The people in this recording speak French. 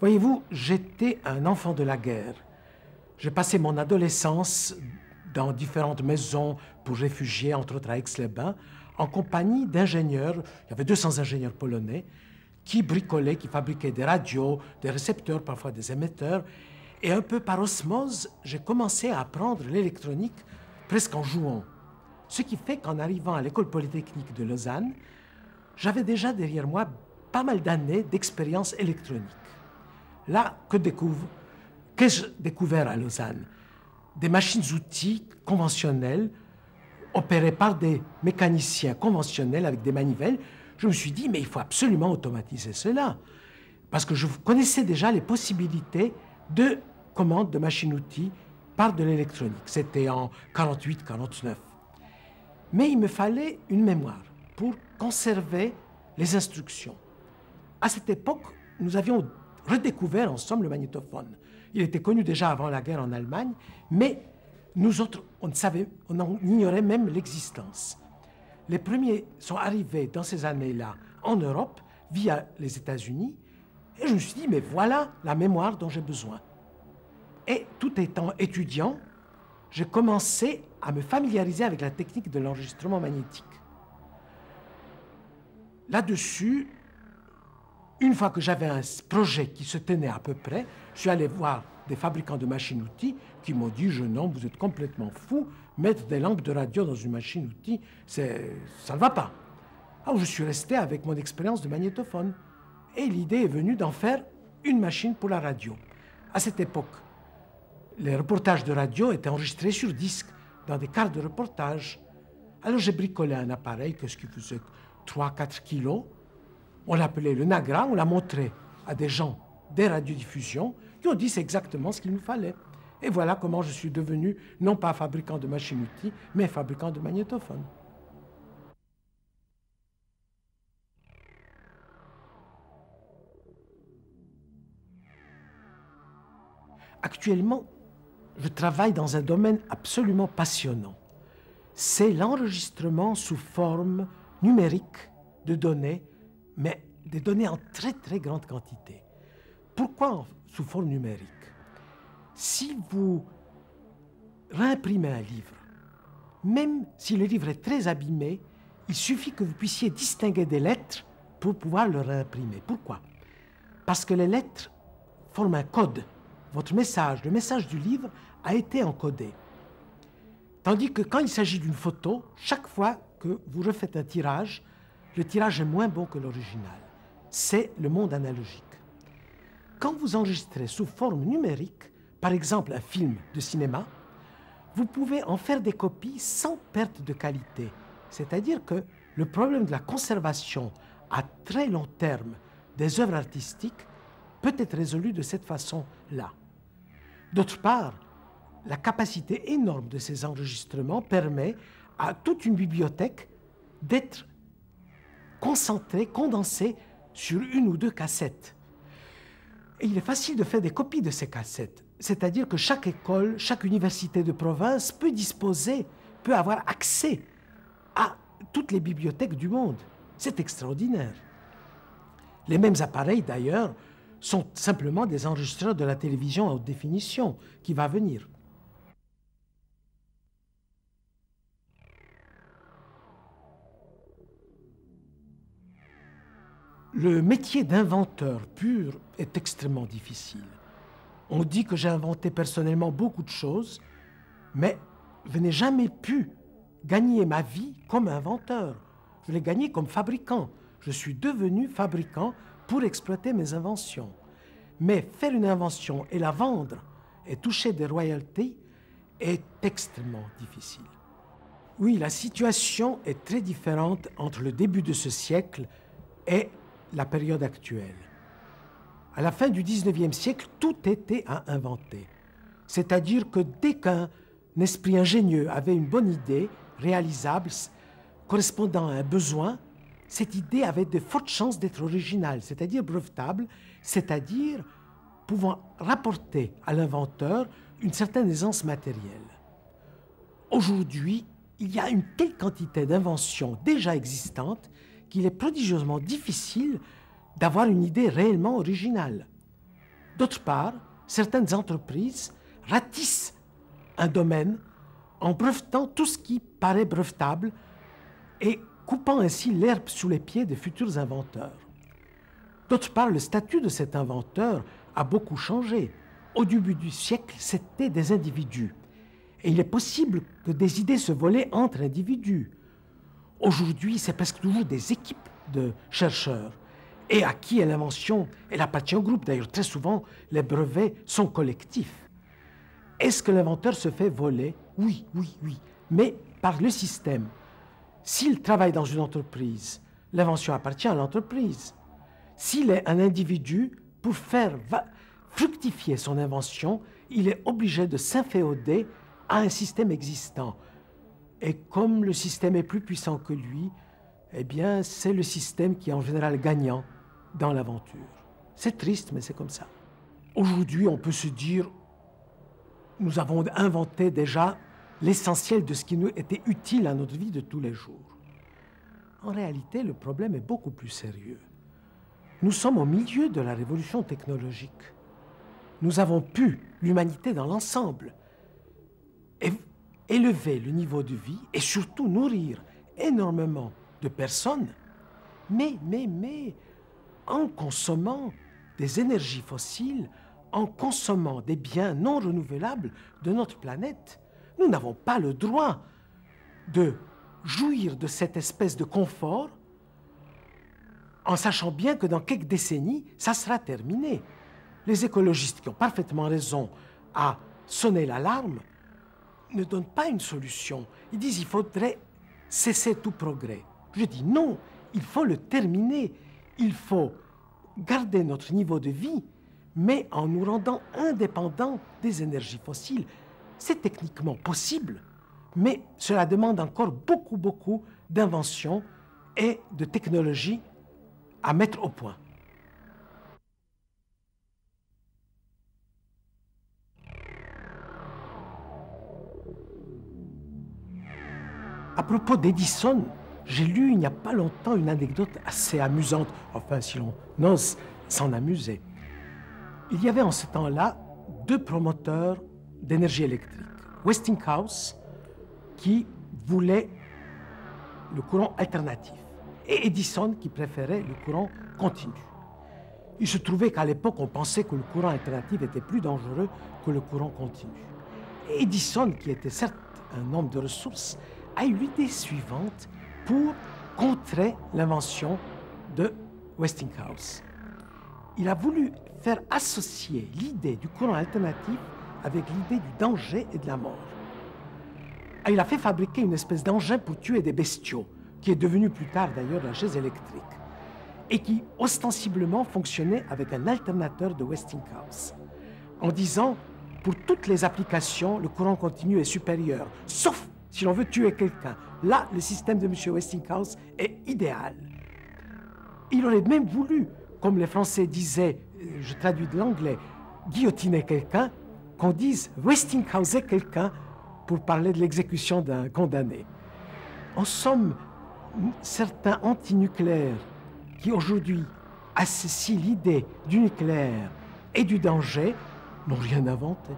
Voyez-vous, j'étais un enfant de la guerre. J'ai passé mon adolescence dans différentes maisons pour réfugiés, entre autres à Aix-les-Bains, en compagnie d'ingénieurs, il y avait 200 ingénieurs polonais, qui bricolaient, qui fabriquaient des radios, des récepteurs, parfois des émetteurs. Et un peu par osmose, j'ai commencé à apprendre l'électronique presque en jouant. Ce qui fait qu'en arrivant à l'école polytechnique de Lausanne, j'avais déjà derrière moi pas mal d'années d'expérience électronique là, que découvre Qu'ai-je découvert à Lausanne Des machines-outils conventionnelles opérées par des mécaniciens conventionnels avec des manivelles. Je me suis dit, mais il faut absolument automatiser cela. Parce que je connaissais déjà les possibilités de commande de machines-outils par de l'électronique. C'était en 48-49. Mais il me fallait une mémoire pour conserver les instructions. À cette époque, nous avions redécouvert ensemble le magnétophone. Il était connu déjà avant la guerre en Allemagne, mais nous autres, on ne savait, on en ignorait même l'existence. Les premiers sont arrivés dans ces années-là en Europe via les États-Unis, et je me suis dit, mais voilà la mémoire dont j'ai besoin. Et tout étant étudiant, j'ai commencé à me familiariser avec la technique de l'enregistrement magnétique. Là-dessus, une fois que j'avais un projet qui se tenait à peu près, je suis allé voir des fabricants de machines-outils qui m'ont dit Jeune homme, vous êtes complètement fou, mettre des lampes de radio dans une machine-outil, ça ne va pas. Alors je suis resté avec mon expérience de magnétophone. Et l'idée est venue d'en faire une machine pour la radio. À cette époque, les reportages de radio étaient enregistrés sur disque, dans des cartes de reportage. Alors j'ai bricolé un appareil ce qui faisait 3-4 kilos on l'appelait le Nagra, on l'a montré à des gens des radiodiffusions qui ont dit c'est exactement ce qu'il nous fallait. Et voilà comment je suis devenu non pas fabricant de machines-outils, mais fabricant de magnétophones. Actuellement, je travaille dans un domaine absolument passionnant. C'est l'enregistrement sous forme numérique de données mais des données en très très grande quantité. Pourquoi sous forme numérique Si vous réimprimez un livre, même si le livre est très abîmé, il suffit que vous puissiez distinguer des lettres pour pouvoir le réimprimer. Pourquoi Parce que les lettres forment un code. Votre message, le message du livre, a été encodé. Tandis que quand il s'agit d'une photo, chaque fois que vous refaites un tirage, le tirage est moins bon que l'original. C'est le monde analogique. Quand vous enregistrez sous forme numérique, par exemple un film de cinéma, vous pouvez en faire des copies sans perte de qualité. C'est-à-dire que le problème de la conservation à très long terme des œuvres artistiques peut être résolu de cette façon-là. D'autre part, la capacité énorme de ces enregistrements permet à toute une bibliothèque d'être concentré, condensé sur une ou deux cassettes. Et il est facile de faire des copies de ces cassettes. C'est-à-dire que chaque école, chaque université de province peut disposer, peut avoir accès à toutes les bibliothèques du monde. C'est extraordinaire. Les mêmes appareils, d'ailleurs, sont simplement des enregistreurs de la télévision à haute définition qui va venir. Le métier d'inventeur pur est extrêmement difficile. On dit que j'ai inventé personnellement beaucoup de choses, mais je n'ai jamais pu gagner ma vie comme inventeur. Je l'ai gagnée comme fabricant. Je suis devenu fabricant pour exploiter mes inventions. Mais faire une invention et la vendre et toucher des royalties est extrêmement difficile. Oui, la situation est très différente entre le début de ce siècle et la période actuelle. À la fin du 19e siècle, tout était à inventer. C'est-à-dire que dès qu'un esprit ingénieux avait une bonne idée, réalisable, correspondant à un besoin, cette idée avait de fortes chances d'être originale, c'est-à-dire brevetable, c'est-à-dire pouvant rapporter à l'inventeur une certaine aisance matérielle. Aujourd'hui, il y a une telle quantité d'inventions déjà existantes qu'il est prodigieusement difficile d'avoir une idée réellement originale. D'autre part, certaines entreprises ratissent un domaine en brevetant tout ce qui paraît brevetable et coupant ainsi l'herbe sous les pieds des futurs inventeurs. D'autre part, le statut de cet inventeur a beaucoup changé. Au début du siècle, c'était des individus. Et il est possible que des idées se volaient entre individus. Aujourd'hui, c'est presque toujours des équipes de chercheurs et à qui est l'invention, elle appartient au groupe. D'ailleurs, très souvent, les brevets sont collectifs. Est-ce que l'inventeur se fait voler Oui, oui, oui, mais par le système. S'il travaille dans une entreprise, l'invention appartient à l'entreprise. S'il est un individu, pour faire fructifier son invention, il est obligé de s'inféoder à un système existant. Et comme le système est plus puissant que lui, eh bien, c'est le système qui est en général gagnant dans l'aventure. C'est triste, mais c'est comme ça. Aujourd'hui, on peut se dire, nous avons inventé déjà l'essentiel de ce qui nous était utile à notre vie de tous les jours. En réalité, le problème est beaucoup plus sérieux. Nous sommes au milieu de la révolution technologique. Nous avons pu, l'humanité dans l'ensemble, élever le niveau de vie et surtout nourrir énormément de personnes, mais, mais, mais, en consommant des énergies fossiles, en consommant des biens non renouvelables de notre planète, nous n'avons pas le droit de jouir de cette espèce de confort en sachant bien que dans quelques décennies, ça sera terminé. Les écologistes qui ont parfaitement raison à sonner l'alarme ne donnent pas une solution. Ils disent il faudrait cesser tout progrès. Je dis non, il faut le terminer. Il faut garder notre niveau de vie, mais en nous rendant indépendants des énergies fossiles. C'est techniquement possible, mais cela demande encore beaucoup, beaucoup d'inventions et de technologies à mettre au point. À propos d'Edison, j'ai lu il n'y a pas longtemps une anecdote assez amusante, enfin si l'on ose s'en amuser. Il y avait en ce temps-là deux promoteurs d'énergie électrique, Westinghouse, qui voulait le courant alternatif, et Edison, qui préférait le courant continu. Il se trouvait qu'à l'époque, on pensait que le courant alternatif était plus dangereux que le courant continu. Edison, qui était certes un homme de ressources, a eu l'idée suivante pour contrer l'invention de Westinghouse. Il a voulu faire associer l'idée du courant alternatif avec l'idée du danger et de la mort. Ah, il a fait fabriquer une espèce d'engin pour tuer des bestiaux, qui est devenu plus tard d'ailleurs la chaise électrique, et qui ostensiblement fonctionnait avec un alternateur de Westinghouse, en disant, pour toutes les applications, le courant continu est supérieur, sauf si l'on veut tuer quelqu'un. Là, le système de M. Westinghouse est idéal. Il aurait même voulu, comme les Français disaient, euh, je traduis de l'anglais, guillotiner quelqu'un, qu'on dise Westinghouse quelqu'un pour parler de l'exécution d'un condamné. En somme, certains antinucléaires qui aujourd'hui associent l'idée du nucléaire et du danger n'ont rien inventé.